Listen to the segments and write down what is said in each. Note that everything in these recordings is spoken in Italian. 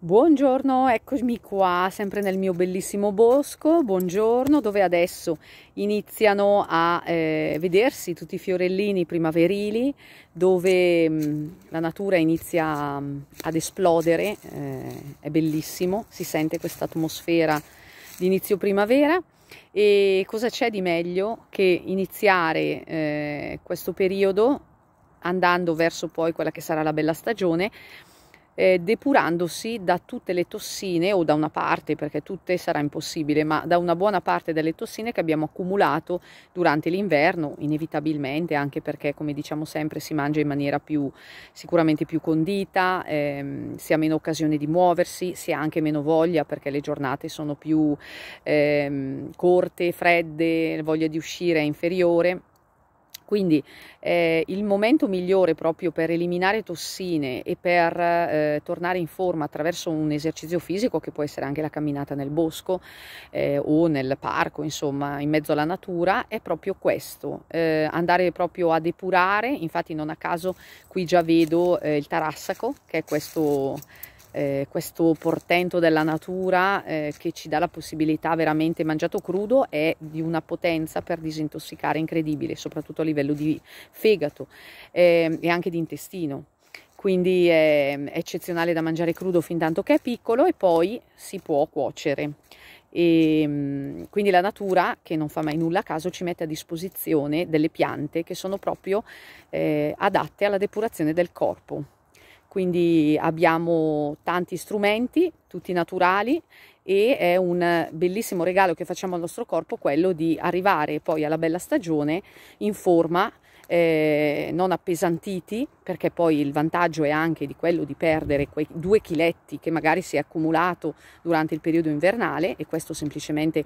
Buongiorno, eccomi qua sempre nel mio bellissimo bosco, buongiorno, dove adesso iniziano a eh, vedersi tutti i fiorellini primaverili, dove mh, mm, la natura inizia mh, mm, ad esplodere, eh, è bellissimo, si sente questa atmosfera di inizio primavera e cosa c'è di meglio che iniziare eh, questo periodo andando verso poi quella che sarà la bella stagione eh, depurandosi da tutte le tossine o da una parte, perché tutte sarà impossibile, ma da una buona parte delle tossine che abbiamo accumulato durante l'inverno, inevitabilmente, anche perché come diciamo sempre si mangia in maniera più, sicuramente più condita, ehm, si ha meno occasione di muoversi, si ha anche meno voglia perché le giornate sono più ehm, corte, fredde, la voglia di uscire è inferiore quindi eh, il momento migliore proprio per eliminare tossine e per eh, tornare in forma attraverso un esercizio fisico che può essere anche la camminata nel bosco eh, o nel parco, insomma, in mezzo alla natura, è proprio questo, eh, andare proprio a depurare, infatti non a caso qui già vedo eh, il tarassaco che è questo eh, questo portento della natura eh, che ci dà la possibilità veramente mangiato crudo è di una potenza per disintossicare incredibile, soprattutto a livello di fegato eh, e anche di intestino. Quindi è ehm, eccezionale da mangiare crudo fin tanto che è piccolo e poi si può cuocere. E, ehm, quindi la natura, che non fa mai nulla a caso, ci mette a disposizione delle piante che sono proprio eh, adatte alla depurazione del corpo. Quindi abbiamo tanti strumenti, tutti naturali e è un bellissimo regalo che facciamo al nostro corpo quello di arrivare poi alla bella stagione in forma eh, non appesantiti, perché poi il vantaggio è anche di quello di perdere quei due chiletti che magari si è accumulato durante il periodo invernale e questo semplicemente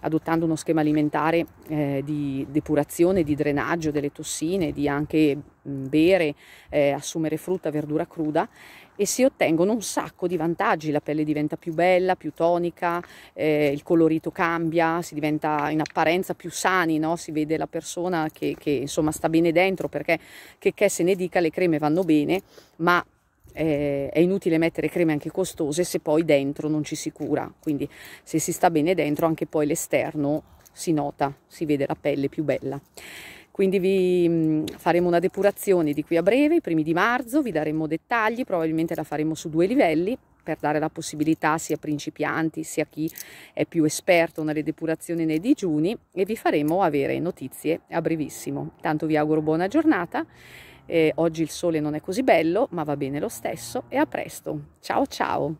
adottando uno schema alimentare eh, di depurazione, di drenaggio delle tossine, di anche Mm, bere, eh, assumere frutta, verdura cruda e si ottengono un sacco di vantaggi, la pelle diventa più bella, più tonica, eh, il colorito cambia, si diventa in apparenza più sani, no? si vede la persona che, che insomma sta bene dentro perché che, che se ne dica le creme vanno bene, ma eh, è inutile mettere creme anche costose se poi dentro non ci si cura, quindi se si sta bene dentro anche poi l'esterno si nota, si vede la pelle più bella. Quindi vi faremo una depurazione di qui a breve, i primi di marzo, vi daremo dettagli, probabilmente la faremo su due livelli per dare la possibilità sia a principianti sia a chi è più esperto nelle depurazioni nei digiuni e vi faremo avere notizie a brevissimo. Tanto vi auguro buona giornata, eh, oggi il sole non è così bello ma va bene lo stesso e a presto. Ciao ciao!